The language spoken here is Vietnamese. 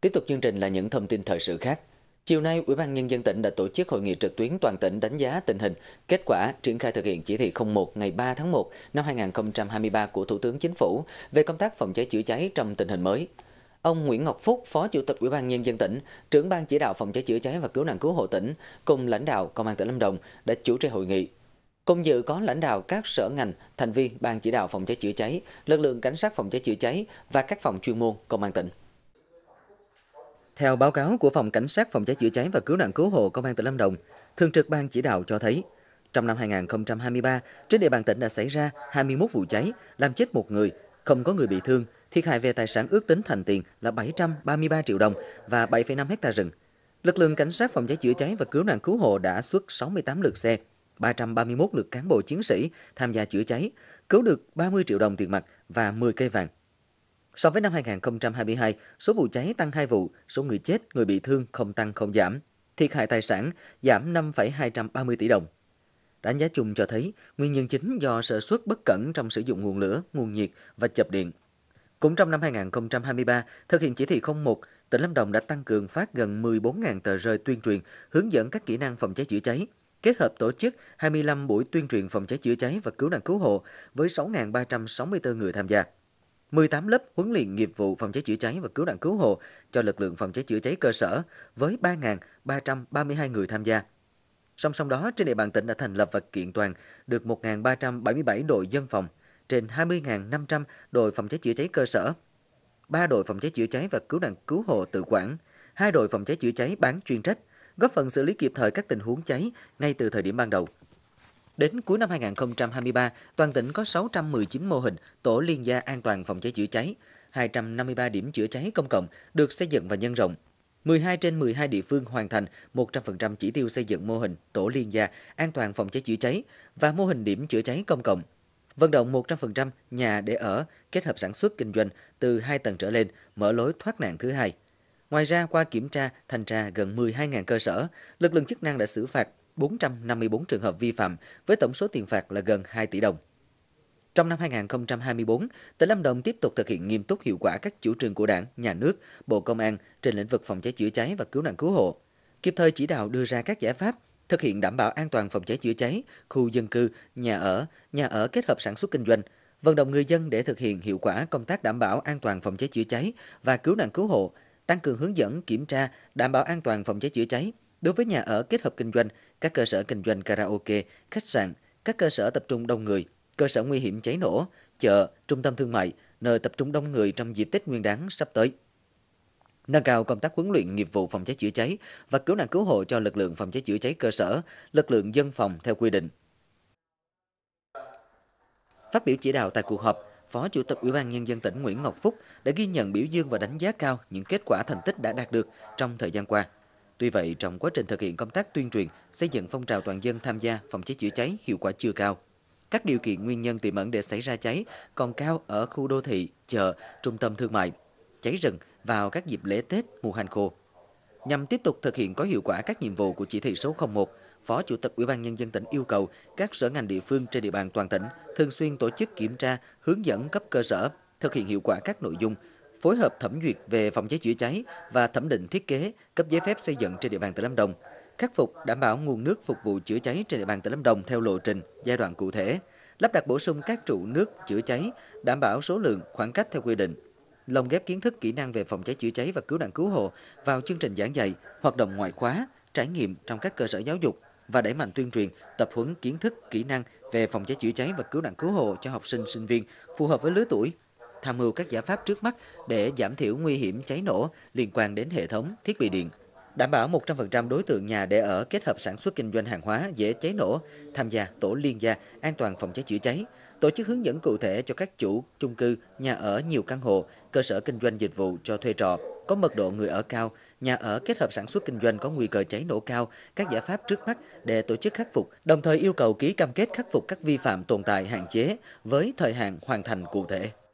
Tiếp tục chương trình là những thông tin thời sự khác. Chiều nay, Ủy ban Nhân dân tỉnh đã tổ chức hội nghị trực tuyến toàn tỉnh đánh giá tình hình, kết quả triển khai thực hiện chỉ thị 01 ngày 3 tháng 1 năm 2023 của Thủ tướng Chính phủ về công tác phòng cháy chữa cháy trong tình hình mới. Ông Nguyễn Ngọc Phúc, Phó Chủ tịch Ủy ban Nhân dân tỉnh, trưởng ban chỉ đạo phòng cháy chữa cháy và cứu nạn cứu hộ tỉnh, cùng lãnh đạo Công an tỉnh Lâm Đồng đã chủ trì hội nghị. Cùng dự có lãnh đạo các sở ngành, thành viên ban chỉ đạo phòng cháy chữa cháy, lực lượng cảnh sát phòng cháy chữa cháy và các phòng chuyên môn công an tỉnh. Theo báo cáo của Phòng Cảnh sát Phòng cháy chữa cháy và Cứu nạn Cứu hộ Công an tỉnh Lâm Đồng, Thường trực Ban chỉ đạo cho thấy, trong năm 2023, trên địa bàn tỉnh đã xảy ra 21 vụ cháy, làm chết một người, không có người bị thương, thiệt hại về tài sản ước tính thành tiền là 733 triệu đồng và 7,5 hecta rừng. Lực lượng cảnh sát phòng cháy chữa cháy và cứu nạn cứu hộ đã xuất 68 lượt xe, 331 lượt cán bộ chiến sĩ tham gia chữa cháy, cứu được 30 triệu đồng tiền mặt và 10 cây vàng. So với năm 2022, số vụ cháy tăng 2 vụ, số người chết, người bị thương không tăng không giảm. Thiệt hại tài sản giảm 5,230 tỷ đồng. Đánh giá chung cho thấy nguyên nhân chính do sơ suất bất cẩn trong sử dụng nguồn lửa, nguồn nhiệt và chập điện. Cũng trong năm 2023, thực hiện chỉ thị 01, tỉnh Lâm Đồng đã tăng cường phát gần 14.000 tờ rơi tuyên truyền hướng dẫn các kỹ năng phòng cháy chữa cháy, kết hợp tổ chức 25 buổi tuyên truyền phòng cháy chữa cháy và cứu nạn cứu hộ với 6.364 người tham gia. 18 lớp huấn luyện nghiệp vụ phòng cháy chữa cháy và cứu nạn cứu hộ cho lực lượng phòng cháy chữa cháy cơ sở với 3.332 người tham gia. Song song đó, trên địa bàn tỉnh đã thành lập và kiện toàn được 1.377 đội dân phòng, trên 20.500 đội phòng cháy chữa cháy cơ sở, 3 đội phòng cháy chữa cháy và cứu nạn cứu hộ tự quản, 2 đội phòng cháy chữa cháy bán chuyên trách, góp phần xử lý kịp thời các tình huống cháy ngay từ thời điểm ban đầu. Đến cuối năm 2023, toàn tỉnh có 619 mô hình tổ liên gia an toàn phòng cháy chữa cháy, 253 điểm chữa cháy công cộng được xây dựng và nhân rộng. 12 trên 12 địa phương hoàn thành 100% chỉ tiêu xây dựng mô hình tổ liên gia an toàn phòng cháy chữa cháy và mô hình điểm chữa cháy công cộng. Vận động 100% nhà để ở, kết hợp sản xuất kinh doanh từ 2 tầng trở lên, mở lối thoát nạn thứ hai. Ngoài ra, qua kiểm tra, thanh tra gần 12.000 cơ sở, lực lượng chức năng đã xử phạt 454 trường hợp vi phạm với tổng số tiền phạt là gần 2 tỷ đồng. Trong năm 2024, tỉnh Lâm Đồng tiếp tục thực hiện nghiêm túc hiệu quả các chủ trương của Đảng, Nhà nước, Bộ Công an trên lĩnh vực phòng cháy chữa cháy và cứu nạn cứu hộ, kịp thời chỉ đạo đưa ra các giải pháp thực hiện đảm bảo an toàn phòng cháy chữa cháy, khu dân cư, nhà ở, nhà ở kết hợp sản xuất kinh doanh, vận động người dân để thực hiện hiệu quả công tác đảm bảo an toàn phòng cháy chữa cháy và cứu nạn cứu hộ, tăng cường hướng dẫn kiểm tra đảm bảo an toàn phòng cháy chữa cháy, Đối với nhà ở kết hợp kinh doanh, các cơ sở kinh doanh karaoke, khách sạn, các cơ sở tập trung đông người, cơ sở nguy hiểm cháy nổ, chợ, trung tâm thương mại, nơi tập trung đông người trong dịp Tết Nguyên đán sắp tới. Nâng cao công tác huấn luyện nghiệp vụ phòng cháy chữa cháy và cứu nạn cứu hộ cho lực lượng phòng cháy chữa cháy cơ sở, lực lượng dân phòng theo quy định. Phát biểu chỉ đạo tại cuộc họp, Phó Chủ tịch Ủy ban Nhân dân tỉnh Nguyễn Ngọc Phúc đã ghi nhận biểu dương và đánh giá cao những kết quả thành tích đã đạt được trong thời gian qua. Tuy vậy, trong quá trình thực hiện công tác tuyên truyền, xây dựng phong trào toàn dân tham gia phòng cháy chữa cháy hiệu quả chưa cao. Các điều kiện nguyên nhân tiềm ẩn để xảy ra cháy còn cao ở khu đô thị, chợ, trung tâm thương mại, cháy rừng vào các dịp lễ Tết, mùa hành khô. Nhằm tiếp tục thực hiện có hiệu quả các nhiệm vụ của chỉ thị số 01, Phó Chủ tịch Ủy ban nhân dân tỉnh yêu cầu các sở ngành địa phương trên địa bàn toàn tỉnh thường xuyên tổ chức kiểm tra, hướng dẫn cấp cơ sở, thực hiện hiệu quả các nội dung phối hợp thẩm duyệt về phòng cháy chữa cháy và thẩm định thiết kế, cấp giấy phép xây dựng trên địa bàn tỉnh Lâm Đồng, khắc phục đảm bảo nguồn nước phục vụ chữa cháy trên địa bàn tỉnh Lâm Đồng theo lộ trình, giai đoạn cụ thể, lắp đặt bổ sung các trụ nước chữa cháy, đảm bảo số lượng, khoảng cách theo quy định. Lồng ghép kiến thức kỹ năng về phòng cháy chữa cháy và cứu nạn cứu hộ vào chương trình giảng dạy, hoạt động ngoại khóa, trải nghiệm trong các cơ sở giáo dục và đẩy mạnh tuyên truyền, tập huấn kiến thức, kỹ năng về phòng cháy chữa cháy và cứu nạn cứu hộ cho học sinh, sinh viên phù hợp với lứa tuổi, tham mưu các giải pháp trước mắt để giảm thiểu nguy hiểm cháy nổ liên quan đến hệ thống thiết bị điện. Đảm bảo 100% đối tượng nhà để ở kết hợp sản xuất kinh doanh hàng hóa dễ cháy nổ, tham gia tổ liên gia an toàn phòng cháy chữa cháy, tổ chức hướng dẫn cụ thể cho các chủ chung cư, nhà ở nhiều căn hộ, cơ sở kinh doanh dịch vụ cho thuê trọ có mật độ người ở cao, nhà ở kết hợp sản xuất kinh doanh có nguy cơ cháy nổ cao, các giải pháp trước mắt để tổ chức khắc phục, đồng thời yêu cầu ký cam kết khắc phục các vi phạm tồn tại hạn chế với thời hạn hoàn thành cụ thể.